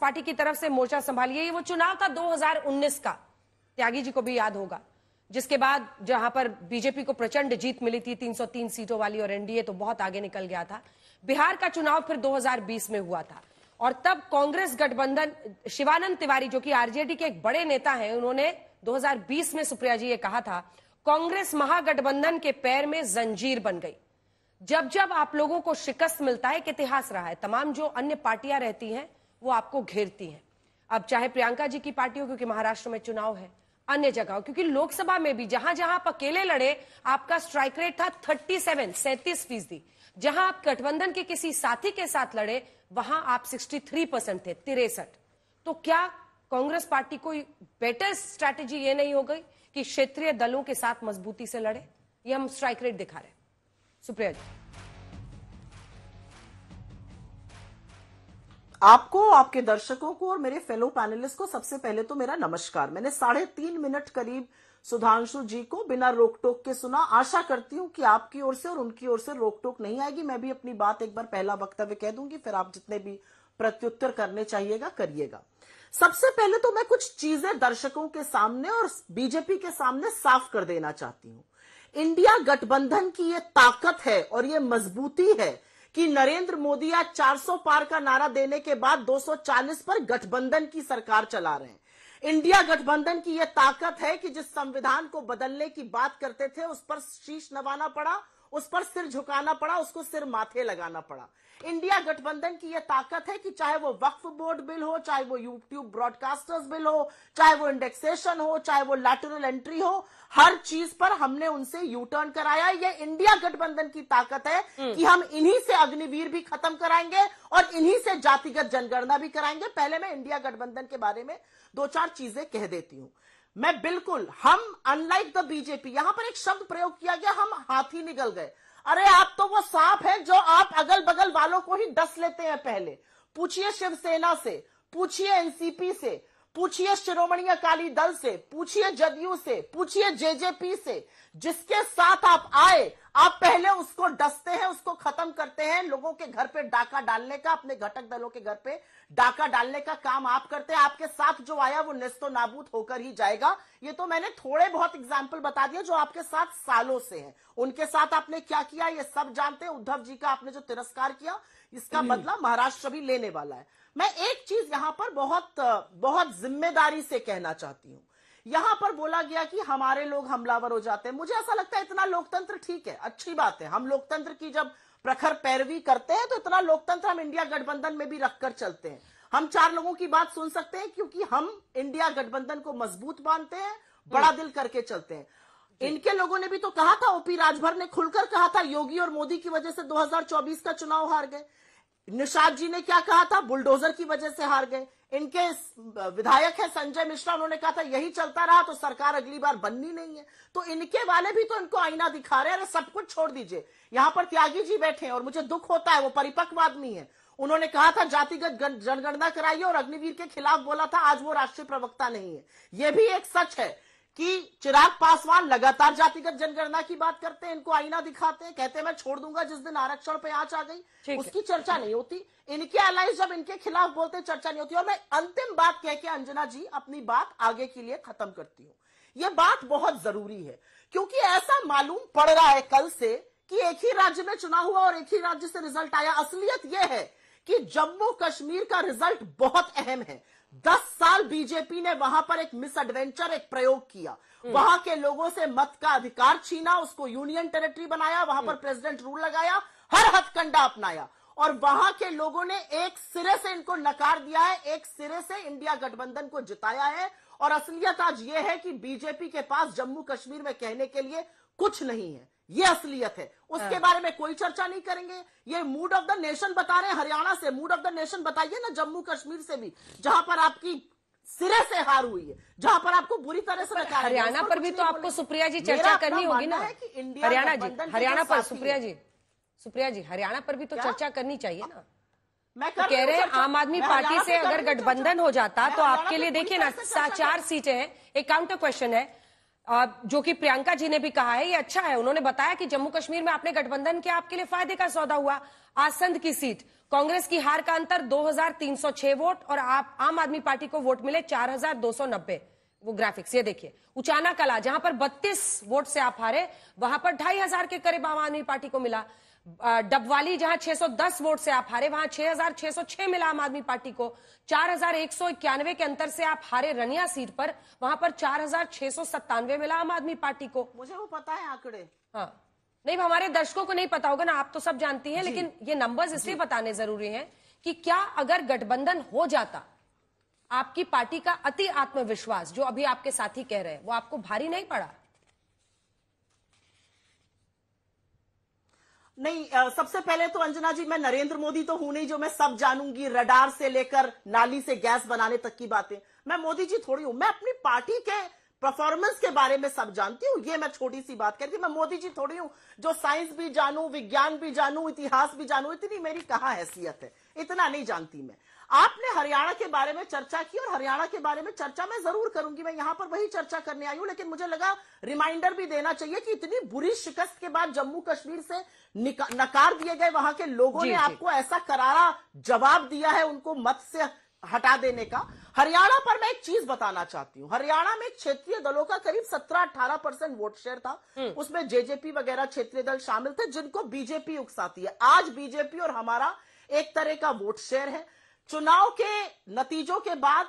Party की तरफ से मोर्चा संभालिए वो चुनाव था 2019 का त्यागी जी को भी याद होगा जिसके बाद जहां पर बीजेपी को प्रचंड जीत मिली थी 303 सीटों वाली और एनडीए तो बहुत आगे निकल गया था बिहार का चुनाव फिर 2020 में हुआ था और तब कांग्रेस गठबंधन शिवानंद तिवारी जो कि आरजेडी के एक बड़े नेता हैं उन्होंने 2020 में सुप्रिया जी ये कहा था कांग्रेस महागठबंधन के पैर में जंजीर बन गई जब जब आप लोगों को शिकस्त मिलता है एक इतिहास रहा है तमाम जो अन्य पार्टियां रहती हैं वो आपको घेरती हैं अब चाहे प्रियंका जी की पार्टी हो क्योंकि महाराष्ट्र में चुनाव है अन्य जगह क्योंकि लोकसभा में भी जहां जहां आप अकेले लड़े आपका स्ट्राइक रेट था थर्टी सेवन सैंतीस फीसदी जहां आप गठबंधन के किसी साथी के साथ लड़े वहां आप सिक्सटी थ्री परसेंट थे तिरसठ तो क्या कांग्रेस पार्टी कोई बेटर स्ट्रैटेजी ये नहीं हो गई कि क्षेत्रीय दलों के साथ मजबूती से लड़े ये हम स्ट्राइक रेट दिखा रहे सुप्रिया जी आपको आपके दर्शकों को और मेरे फेलो पैनलिस्ट को सबसे पहले तो मेरा नमस्कार मैंने साढ़े तीन मिनट करीब सुधांशु जी को बिना रोक टोक के सुना आशा करती हूं कि आपकी ओर से और उनकी ओर से रोक टोक नहीं आएगी मैं भी अपनी बात एक बार पहला वक्तव्य कह दूंगी फिर आप जितने भी प्रत्युत्तर करने चाहिएगा करिएगा सबसे पहले तो मैं कुछ चीजें दर्शकों के सामने और बीजेपी के सामने साफ कर देना चाहती हूँ इंडिया गठबंधन की ये ताकत है और ये मजबूती है कि नरेंद्र मोदी आज 400 पार का नारा देने के बाद 240 पर गठबंधन की सरकार चला रहे हैं इंडिया गठबंधन की यह ताकत है कि जिस संविधान को बदलने की बात करते थे उस पर शीश नवाना पड़ा उस पर सिर झुकाना पड़ा उसको सिर माथे लगाना पड़ा इंडिया गठबंधन की यह ताकत है कि चाहे वो वक्फ बोर्ड बिल हो चाहे वो यूट्यूब ब्रॉडकास्टर्स बिल हो चाहे वो इंडेक्सेशन हो चाहे वो लैटरल एंट्री हो हर चीज पर हमने उनसे यू टर्न कराया ये इंडिया गठबंधन की ताकत है हम्म। कि हम इन्हीं से अग्निवीर भी खत्म कराएंगे और इन्हीं से जातिगत जनगणना भी कराएंगे पहले मैं इंडिया गठबंधन के बारे में दो चार चीजें कह देती हूं मैं बिल्कुल हम अनलाइक द बीजेपी यहां पर एक शब्द प्रयोग किया गया हम हाथी निकल गए अरे आप तो वो सांप है जो आप अगल बगल वालों को ही डस लेते हैं पहले पूछिए शिवसेना से पूछिए एनसीपी से पूछिए शिरोमणि अकाली दल से पूछिए जदयू से पूछिए जेजेपी से जिसके साथ आप आए आप पहले उसको डसते हैं उसको खत्म करते हैं लोगों के घर पे डाका डालने का अपने घटक दलों के घर पे डाका डालने का काम आप करते हैं आपके साथ जो आया वो नेस्तो नाबूद होकर ही जाएगा ये तो मैंने थोड़े बहुत एग्जाम्पल बता दिया जो आपके साथ सालों से है उनके साथ आपने क्या किया ये सब जानते हैं उद्धव जी का आपने जो तिरस्कार किया इसका मतलब महाराष्ट्र भी लेने वाला है मैं एक चीज यहां पर बहुत बहुत जिम्मेदारी से कहना चाहती हूं यहां पर बोला गया कि हमारे लोग हमलावर हो जाते हैं मुझे ऐसा लगता है इतना लोकतंत्र ठीक है अच्छी बात है हम लोकतंत्र की जब प्रखर पैरवी करते हैं तो इतना लोकतंत्र हम इंडिया गठबंधन में भी रखकर चलते हैं हम चार लोगों की बात सुन सकते हैं क्योंकि हम इंडिया गठबंधन को मजबूत मानते हैं बड़ा हम्म। दिल करके चलते हैं इनके लोगों ने भी तो कहा था ओपी राजभर ने खुलकर कहा था योगी और मोदी की वजह से 2024 का चुनाव हार गए निषाद जी ने क्या कहा था बुलडोजर की वजह से हार गए इनके विधायक है संजय मिश्रा उन्होंने कहा था यही चलता रहा तो सरकार अगली बार बननी नहीं है तो इनके वाले भी तो इनको आईना दिखा रहे हैं सब कुछ छोड़ दीजिए यहां पर त्यागी जी बैठे हैं और मुझे दुख होता है वो परिपक्व आदमी है उन्होंने कहा था जातिगत जनगणना कराइए और अग्निवीर के खिलाफ बोला था आज वो राष्ट्रीय प्रवक्ता नहीं है यह भी एक सच है कि चिराग पासवान लगातार जातिगत जनगणना की बात करते हैं इनको आईना दिखाते हैं कहते हैं मैं छोड़ दूंगा जिस दिन आरक्षण पे आंच आ गई उसकी चर्चा नहीं होती इनके अलाइज जब इनके खिलाफ बोलते हैं चर्चा नहीं होती और मैं अंतिम बात कह के अंजना जी अपनी बात आगे के लिए खत्म करती हूँ ये बात बहुत जरूरी है क्योंकि ऐसा मालूम पड़ रहा है कल से कि एक ही राज्य में चुनाव हुआ और एक ही राज्य से रिजल्ट आया असलियत यह है कि जम्मू कश्मीर का रिजल्ट बहुत अहम है दस साल बीजेपी ने वहां पर एक मिस एडवेंचर एक प्रयोग किया वहां के लोगों से मत का अधिकार छीना उसको यूनियन टेरिटरी बनाया वहां पर प्रेसिडेंट रूल लगाया हर हथकंडा अपनाया और वहां के लोगों ने एक सिरे से इनको नकार दिया है एक सिरे से इंडिया गठबंधन को जिताया है और असलियत आज यह है कि बीजेपी के पास जम्मू कश्मीर में कहने के लिए कुछ नहीं है ये असलियत है उसके हाँ। बारे में कोई चर्चा नहीं करेंगे ये मूड ऑफ द नेशन बता रहे हैं हरियाणा से मूड ऑफ द नेशन बताइए ना जम्मू कश्मीर से भी जहां पर आपकी सिरे से हार हुई है जहां पर आपको बुरी तरह से रखा तो हरियाणा पर, भी तो आपको सुप्रिया जी चर्चा करनी होगी ना है कि इंडिया हरियाणा जी हरियाणा पर सुप्रिया जी सुप्रिया जी हरियाणा पर भी तो चर्चा करनी चाहिए ना मैं तो कर कह रहे हैं आम आदमी पार्टी से अगर गठबंधन हो जाता तो आपके लिए देखिए ना चार सीटें हैं एक काउंटर क्वेश्चन है जो कि प्रियंका जी ने भी कहा है ये अच्छा है उन्होंने बताया कि जम्मू कश्मीर में आपने गठबंधन के आपके लिए फायदे का सौदा हुआ आसंद की सीट कांग्रेस की हार का अंतर 2306 वोट और आप आम आदमी पार्टी को वोट मिले 4290 वो ग्राफिक्स ये देखिए उचाना कला जहां पर 32 वोट से आप हारे वहां पर ढाई हजार के करीब आम आदमी पार्टी को मिला डबवाली जहां 610 वोट से आप हारे वहां 6606 मिला आम आदमी पार्टी को चार के अंतर से आप हारे रनिया सीट पर वहां पर चार मिला आम आदमी पार्टी को मुझे वो पता है आंकड़े हाँ नहीं हमारे दर्शकों को नहीं पता होगा ना आप तो सब जानती हैं लेकिन ये नंबर्स इसलिए बताने जरूरी हैं कि क्या अगर गठबंधन हो जाता आपकी पार्टी का अति आत्मविश्वास जो अभी आपके साथी कह रहे हैं वो आपको भारी नहीं पड़ा नहीं आ, सबसे पहले तो अंजना जी मैं नरेंद्र मोदी तो हूं नहीं जो मैं सब जानूंगी रडार से लेकर नाली से गैस बनाने तक की बातें मैं मोदी जी थोड़ी हूं मैं अपनी पार्टी के परफॉर्मेंस के बारे में सब जानती हूँ ये मैं छोटी सी बात करती मैं मोदी जी थोड़ी हूँ जो साइंस भी जानू विज्ञान भी जानू इतिहास भी जानू इतनी मेरी कहा हैसियत है इतना नहीं जानती मैं आपने हरियाणा के बारे में चर्चा की और हरियाणा के बारे में चर्चा मैं जरूर करूंगी मैं यहां पर वही चर्चा करने आई हूं लेकिन मुझे लगा रिमाइंडर भी देना चाहिए कि इतनी बुरी शिकस्त के बाद जम्मू कश्मीर से नकार दिए गए वहां के लोगों ने आपको ऐसा करारा जवाब दिया है उनको मत से हटा देने का हरियाणा पर मैं एक चीज बताना चाहती हूँ हरियाणा में क्षेत्रीय दलों का करीब 17-18 परसेंट वोट शेयर था हम्म। उसमें जेजेपी वगैरह क्षेत्रीय दल शामिल थे जिनको बीजेपी उकसाती है आज बीजेपी और हमारा एक तरह का वोट शेयर है चुनाव के नतीजों के बाद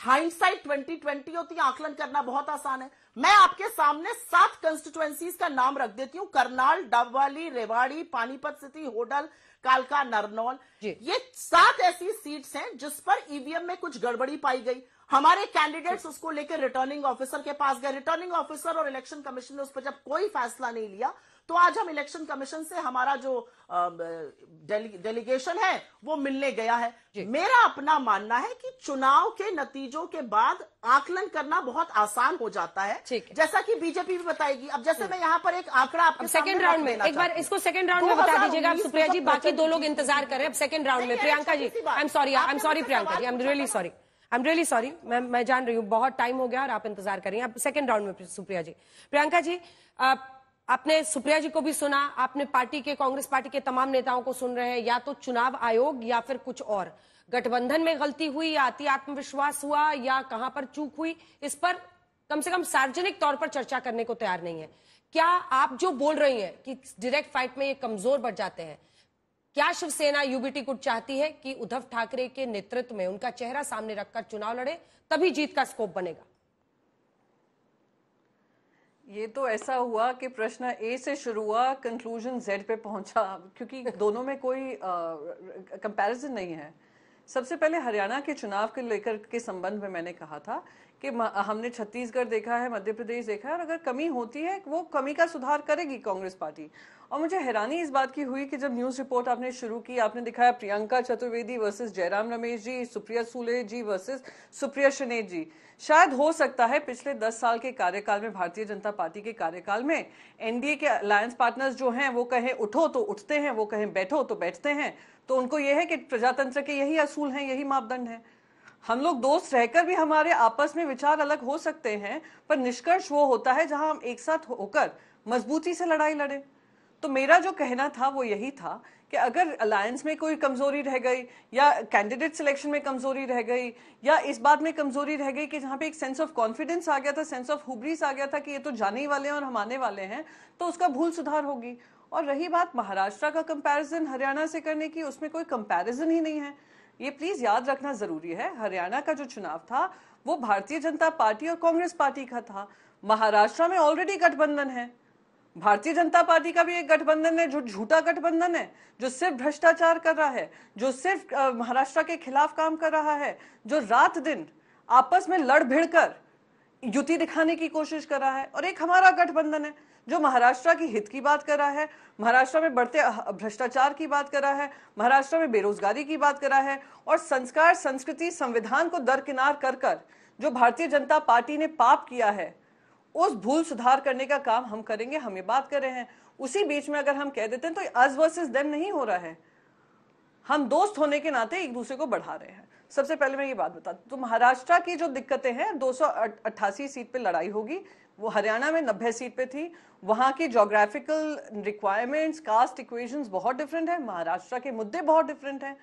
हाइंडसाइट 2020 होती है आकलन करना बहुत आसान है मैं आपके सामने सात कंस्टिट्युएंसीज का नाम रख देती हूँ करनाल डबवाली रेवाड़ी पानीपत सिटी होडल कालका नरनौल ये सात ऐसी सीट्स हैं जिस पर ईवीएम e में कुछ गड़बड़ी पाई गई हमारे कैंडिडेट्स उसको लेकर रिटर्निंग ऑफिसर के पास गए रिटर्निंग ऑफिसर और इलेक्शन कमीशन ने उस पर जब कोई फैसला नहीं लिया तो आज हम इलेक्शन कमीशन से हमारा जो डेलीगेशन है वो मिलने गया है मेरा अपना मानना है कि चुनाव के नतीजों के बाद आकलन करना बहुत आसान हो जाता है जैसा कि बीजेपी भी बताएगी अब जैसे हम्म। मैं यहाँ पर एक आंकड़ा आपके सेकंड राउंड में एक बार इसको सेकंड राउंड में बता दीजिएगा सुप्रिया जी बाकी दो लोग इंतजार कर रहे हैं अब सेकंड राउंड में Priyanka ji I am sorry I am sorry Priyanka ji I am really sorry I am really sorry ma'am मैं जान रही हूँ बहुत टाइम हो गया और आप इंतजार करें आप सेकेंड राउंड में सुप्रिया जी प्रियंका जी आप आपने सुप्रिया जी को भी सुना आपने पार्टी के कांग्रेस पार्टी के तमाम नेताओं को सुन रहे हैं या तो चुनाव आयोग या फिर कुछ और गठबंधन में गलती हुई या अति आत्मविश्वास हुआ या कहां पर चूक हुई इस पर कम से कम सार्वजनिक तौर पर चर्चा करने को तैयार नहीं है क्या आप जो बोल रही हैं कि डायरेक्ट फाइट में ये कमजोर बढ़ जाते हैं क्या शिवसेना यूबीटी कुट चाहती है कि उद्धव ठाकरे के नेतृत्व में उनका चेहरा सामने रखकर चुनाव लड़े तभी जीत का स्कोप बनेगा ये तो ऐसा हुआ कि प्रश्न ए से शुरू हुआ कंक्लूजन जेड पे पहुंचा क्योंकि दोनों में कोई कंपैरिजन नहीं है सबसे पहले हरियाणा के चुनाव के लेकर के संबंध में मैंने कहा था कि हमने छत्तीसगढ़ देखा है मध्य प्रदेश देखा है और अगर कमी होती है वो कमी का सुधार करेगी कांग्रेस पार्टी और मुझे हैरानी इस बात की हुई कि जब न्यूज रिपोर्ट आपने शुरू की आपने दिखाया प्रियंका चतुर्वेदी वर्सेस जयराम रमेश जी सुप्रिया सूले जी वर्सेस सुप्रिया शनेत जी शायद हो सकता है पिछले दस साल के कार्यकाल में भारतीय जनता पार्टी के कार्यकाल में एनडीए के अलायंस पार्टनर्स जो हैं वो कहें उठो तो उठते हैं वो कहें बैठो तो बैठते हैं तो उनको यह है कि प्रजातंत्र के यही असूल हैं यही मापदंड है हम लोग दोस्त रहकर भी हमारे आपस में विचार अलग हो सकते हैं पर निष्कर्ष वो होता है जहां हम एक साथ होकर मजबूती से लड़ाई लड़े तो मेरा जो कहना था वो यही था कि अगर अलायंस में कोई कमजोरी रह गई या कैंडिडेट सिलेक्शन में कमजोरी रह गई या इस बात में कमजोरी रह गई कि जहाँ पे एक सेंस ऑफ कॉन्फिडेंस आ गया था सेंस ऑफ हुब्रिस आ गया था कि ये तो जाने ही वाले हैं और हम आने वाले हैं तो उसका भूल सुधार होगी और रही बात महाराष्ट्र का कंपैरिजन हरियाणा से करने की उसमें कोई कंपैरिजन ही नहीं है ये प्लीज याद रखना जरूरी है हरियाणा का जो चुनाव था वो भारतीय जनता पार्टी और कांग्रेस पार्टी का था महाराष्ट्र में ऑलरेडी गठबंधन है भारतीय जनता पार्टी का भी एक गठबंधन है जो झूठा गठबंधन है जो सिर्फ भ्रष्टाचार कर रहा है जो सिर्फ महाराष्ट्र के खिलाफ काम कर रहा है जो रात दिन आपस में लड़ भिड़ कर युति दिखाने की कोशिश कर रहा है और एक हमारा गठबंधन है जो महाराष्ट्र की हित की बात कर रहा है महाराष्ट्र में बढ़ते भ्रष्टाचार की बात कर रहा है महाराष्ट्र में बेरोजगारी की बात कर रहा है और संस्कार संस्कृति संविधान को दरकिनार कर कर जो भारतीय जनता पार्टी ने पाप किया है उस भूल सुधार करने का काम हम करेंगे हम ये बात कर रहे हैं उसी बीच में अगर हम कह देते हैं तो अज वर्सेज देम नहीं हो रहा है हम दोस्त होने के नाते एक दूसरे को बढ़ा रहे हैं सबसे पहले मैं ये बात बता तो महाराष्ट्र की जो दिक्कतें हैं दो सीट पे लड़ाई होगी वो हरियाणा में नब्बे सीट पे थी वहाँ की जोग्राफिकल रिक्वायरमेंट्स कास्ट इक्वेशंस बहुत डिफरेंट है महाराष्ट्र के मुद्दे बहुत डिफरेंट हैं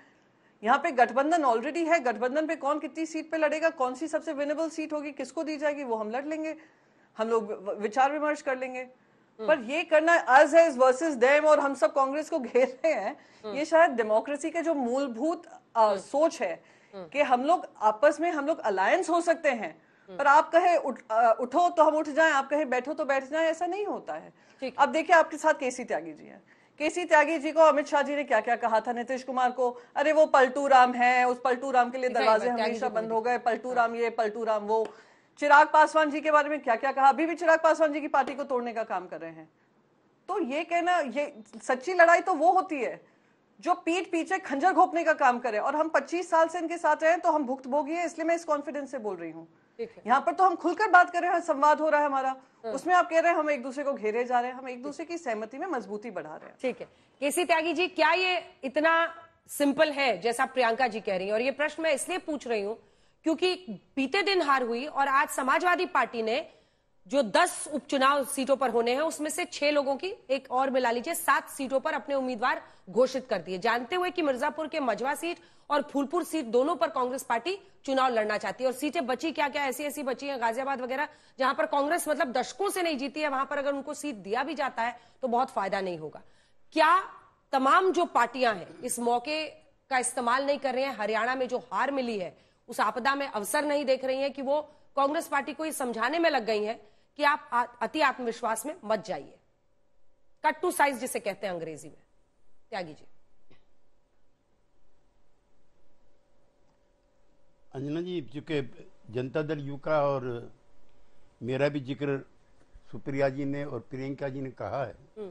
यहाँ पे गठबंधन ऑलरेडी है गठबंधन पे कौन कितनी सीट पे लड़ेगा कौन सी सबसे विनेबल सीट होगी किसको दी जाएगी वो हम लड़ लेंगे हम लोग विचार विमर्श कर लेंगे हम्म। पर ये करना अज है वर्सेस देम और हम सब कांग्रेस को घेर रहे हैं हम्म। ये शायद डेमोक्रेसी के जो मूलभूत हम्म। सोच है कि हम लोग आपस में हम लोग अलायंस हो सकते हैं पर आप कहे उठ, उठो तो हम उठ जाएं आप कहे बैठो तो बैठ जाएं ऐसा नहीं होता है अब देखिए आपके साथ केसी त्यागी जी हैं केसी त्यागी जी को अमित शाह जी ने क्या क्या कहा था नीतीश कुमार को अरे वो पलटू राम है उस पलटू राम के लिए दरवाजे हमेशा बंद हो गए पलटू हाँ। राम ये पलटू राम वो चिराग पासवान जी के बारे में क्या क्या कहा अभी भी चिराग पासवान जी की पार्टी को तोड़ने का काम कर रहे हैं तो ये कहना ये सच्ची लड़ाई तो वो होती है जो पीठ पीछे खंजर घोपने का काम करे और हम 25 साल से इनके साथ रहे हैं तो हम भुक्त भोगी है इसलिए मैं इस कॉन्फिडेंस से बोल रही हूँ यहाँ पर तो हम खुलकर बात कर रहे हैं संवाद हो रहा है हमारा हाँ। उसमें आप कह रहे हैं हम एक दूसरे को घेरे जा रहे हैं हम एक दूसरे की सहमति में मजबूती बढ़ा रहे हैं ठीक है केसी त्यागी जी क्या ये इतना सिंपल है जैसा प्रियंका जी कह रही है और ये प्रश्न मैं इसलिए पूछ रही हूँ क्योंकि बीते दिन हार हुई और आज समाजवादी पार्टी ने जो दस उपचुनाव सीटों पर होने हैं उसमें से छह लोगों की एक और मिला लीजिए सात सीटों पर अपने उम्मीदवार घोषित कर दिए जानते हुए कि मिर्जापुर के मझवा सीट और फूलपुर सीट दोनों पर कांग्रेस पार्टी चुनाव लड़ना चाहती है और सीटें बची क्या क्या ऐसी ऐसी बची हैं गाजियाबाद वगैरह जहां पर कांग्रेस मतलब दशकों से नहीं जीती है वहां पर अगर उनको सीट दिया भी जाता है तो बहुत फायदा नहीं होगा क्या तमाम जो पार्टियां हैं इस मौके का इस्तेमाल नहीं कर रही हैं हरियाणा में जो हार मिली है उस आपदा में अवसर नहीं देख रही है कि वो कांग्रेस पार्टी को ये समझाने में लग गई है कि आप अति आत्मविश्वास में मत जाइए कट टू साइज जिसे कहते हैं अंग्रेजी में त्यागी जी अंजना जी चूंकि जनता दल यू का और मेरा भी जिक्र सुप्रिया जी ने और प्रियंका जी ने कहा है हम्म।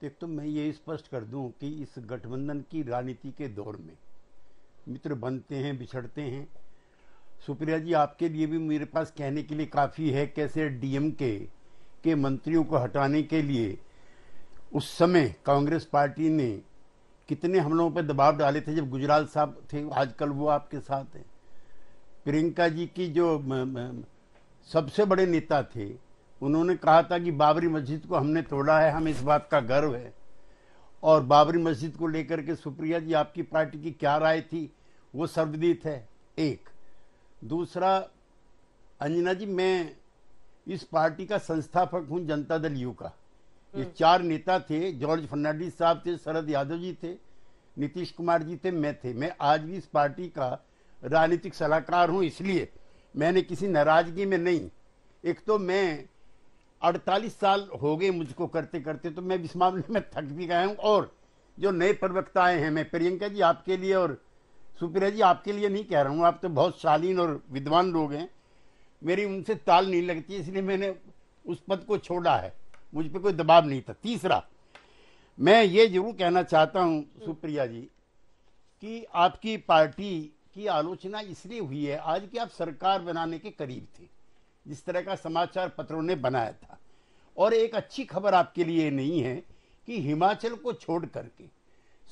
तो एक तो मैं ये स्पष्ट कर दूं कि इस गठबंधन की राजनीति के दौर में मित्र बनते हैं बिछड़ते हैं सुप्रिया जी आपके लिए भी मेरे पास कहने के लिए काफ़ी है कैसे डीएम के के मंत्रियों को हटाने के लिए उस समय कांग्रेस पार्टी ने कितने हम लोगों पर दबाव डाले थे जब गुजराल साहब थे आजकल वो आपके साथ हैं प्रियंका जी की जो म, म, सबसे बड़े नेता थे उन्होंने कहा था कि बाबरी मस्जिद को हमने तोड़ा है हमें इस बात का गर्व है और बाबरी मस्जिद को लेकर के सुप्रिया जी आपकी पार्टी की क्या राय थी वो सर्वदीत है एक दूसरा अंजना जी मैं इस पार्टी का संस्थापक हूँ जनता दल यू का ये हम्म। चार नेता थे जॉर्ज फर्नांडिस साहब थे शरद यादव जी थे नीतीश कुमार जी थे मैं थे मैं आज भी इस पार्टी का राजनीतिक सलाहकार हूँ इसलिए मैंने किसी नाराजगी में नहीं एक तो मैं 48 साल हो गए मुझको करते करते तो मैं इस मामले में थक भी गया हूँ और जो नए प्रवक्ता आए हैं मैं प्रियंका जी आपके लिए और सुप्रिया जी आपके लिए नहीं कह रहा हूँ आप तो बहुत शालीन और विद्वान लोग हैं मेरी उनसे ताल नहीं लगती इसलिए मैंने उस पद को छोड़ा है मुझ पर कोई दबाव नहीं था तीसरा मैं ये जरूर कहना चाहता हूँ सुप्रिया जी कि आपकी पार्टी की आलोचना इसलिए हुई है आज कि आप सरकार बनाने के करीब थे जिस तरह का समाचार पत्रों ने बनाया था और एक अच्छी खबर आपके लिए नहीं है कि हिमाचल को छोड़ करके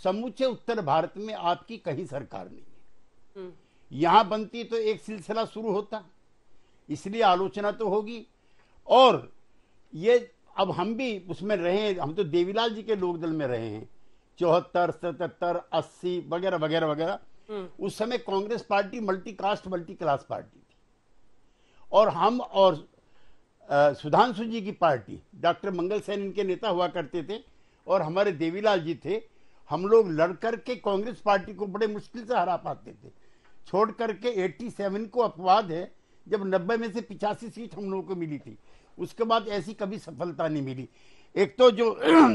समूचे उत्तर भारत में आपकी कहीं सरकार नहीं है हम्म। यहां बनती तो एक सिलसिला शुरू होता इसलिए आलोचना तो होगी और ये अब हम भी उसमें रहे हम तो देवीलाल जी के लोकदल में रहे हैं चौहत्तर सतहत्तर अस्सी वगैरह वगैरह वगैरह हम्म। उस समय Congress party multi caste multi class party थी और हम और सुधांशु जी की पार्टी डॉक्टर मंगल सेन इनके नेता हुआ करते थे और हमारे देवीलाल जी थे हम लोग लड़ करके कांग्रेस पार्टी को बड़े मुश्किल से हरा पाते थे छोड़ करके 87 को अपवाद है जब 90 में से पिचासी सीट हम लोगों को मिली थी उसके बाद ऐसी कभी सफलता नहीं मिली एक तो जो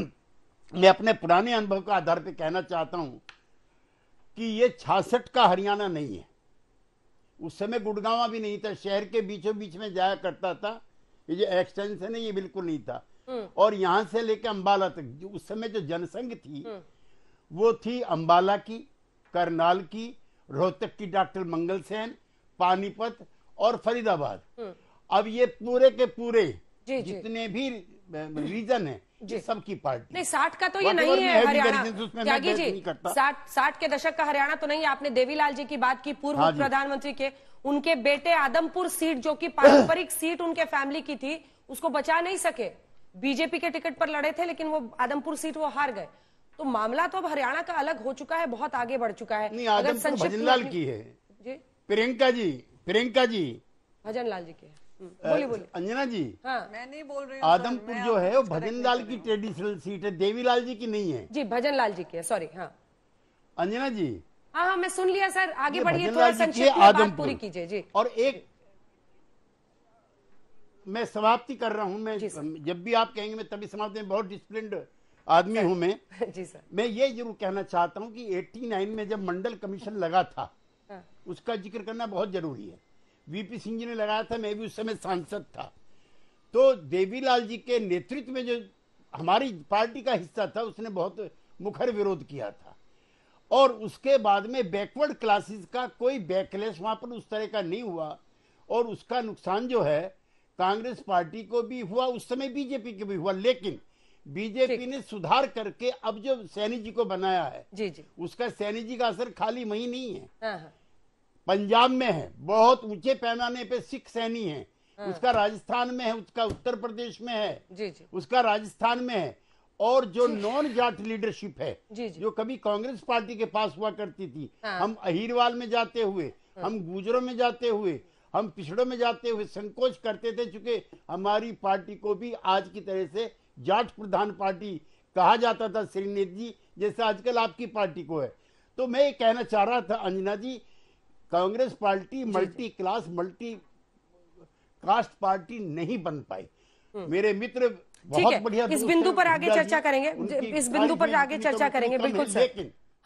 मैं अपने पुराने अनुभव के आधार पर कहना चाहता हूँ कि ये छियासठ का हरियाणा नहीं है उस समय गुड़गावा भी नहीं था शहर के बीचों बीच में जाया करता था ये जो एक्सटेंशन है ये बिल्कुल नहीं था हम्म। और यहाँ से लेकर अम्बाला तक उस समय जो जनसंघ थी हम्म। वो थी अंबाला की करनाल की रोहतक की डॉक्टर मंगल सेन पानीपत और फरीदाबाद हम्म। अब ये पूरे के पूरे जी, जितने भी रीजन है ये सबकी पार्टी नहीं साठ का तो ये नहीं है हरियाणा जी साठ साठ के दशक का हरियाणा तो नहीं है आपने देवीलाल जी की बात की पूर्व हाँ प्रधानमंत्री के उनके बेटे आदमपुर सीट जो कि पारंपरिक सीट उनके फैमिली की थी उसको बचा नहीं सके बीजेपी के टिकट पर लड़े थे लेकिन वो आदमपुर सीट वो हार गए तो मामला तो अब हरियाणा का अलग हो चुका है बहुत आगे बढ़ चुका है नहीं अगर भजनलाल की है जी प्रियंका जी प्रियंका जी लाल जी की हम्म, अंजना जी हाँ। मैं नहीं बोल रही आदमपुर जो है वो लाल की ट्रेडिशनल सीट है देवीलाल जी की नहीं है जी भजन लाल जी की है सॉरी हाँ अंजना जी हाँ हाँ मैं सुन लिया सर आगे बढ़िए थोड़ा संक्षिप्त बात पूरी कीजिए जी और एक मैं समाप्ति कर रहा हूँ मैं जब भी आप कहेंगे मैं तभी समाप्ति बहुत डिसिप्लिन आदमी हूं मैं जी सर मैं ये जरूर कहना चाहता हूं कि 89 में जब मंडल कमीशन लगा था हाँ। उसका जिक्र करना बहुत जरूरी है वीपी सिंह जी ने लगाया था मैं भी उस समय सांसद था तो देवीलाल जी के नेतृत्व में जो हमारी पार्टी का हिस्सा था उसने बहुत मुखर विरोध किया था और उसके बाद में बैकवर्ड क्लासेस का कोई बैकलेस वहां पर उस तरह का नहीं हुआ और उसका नुकसान जो है कांग्रेस पार्टी को भी हुआ उस समय बीजेपी को भी हुआ लेकिन बीजेपी ने सुधार करके अब जो सैनी जी को बनाया है जी जी उसका सैनी जी का असर खाली वही नहीं है हाँ, हाँ। पंजाब में है बहुत ऊंचे पैमाने पे सिख सैनी है हाँ। उसका राजस्थान में है उसका उत्तर प्रदेश में है जी जी उसका राजस्थान में है और जो नॉन जाट लीडरशिप है जी जी जो कभी कांग्रेस पार्टी के पास हुआ करती थी हम अहिरवाल में जाते हुए हम गुजरों में जाते हुए हम पिछड़ों में जाते हुए संकोच करते थे चूंकि हमारी पार्टी को भी आज की तरह से जाट प्रधान पार्टी कहा जाता था श्रीनेत जी जैसे आजकल आपकी पार्टी को है तो मैं ये कहना चाह रहा था Anjana ji Congress party multi class multi caste party नहीं बन पाई हम्म। मेरे मित्र बहुत बढ़िया इस बिंदु पर आगे चर्चा करेंगे इस बिंदु पर आगे तो चर्चा करेंगे बिल्कुल लेकिन